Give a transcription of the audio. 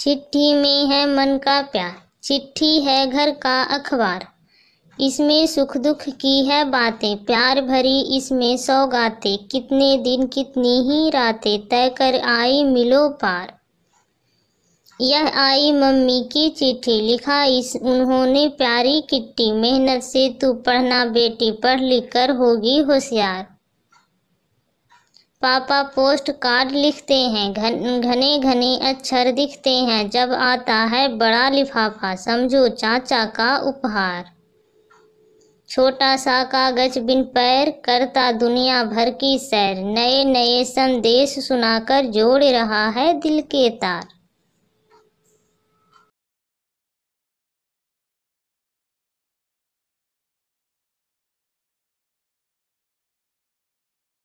चिट्ठी में है मन का प्यार चिट्ठी है घर का अखबार इसमें सुख दुख की है बातें प्यार भरी इसमें सौगाते कितने दिन कितनी ही रातें तय कर आई मिलो पार यह आई मम्मी की चिट्ठी लिखा इस उन्होंने प्यारी किट्टी मेहनत से तू पढ़ना बेटी पढ़ लिख कर होगी होशियार पापा पोस्ट कार्ड लिखते हैं घन घने घने अक्षर दिखते हैं जब आता है बड़ा लिफाफा समझो चाचा का उपहार छोटा सा कागज बिन पैर करता दुनिया भर की सैर नए नए संदेश सुनाकर जोड़ रहा है दिल के तार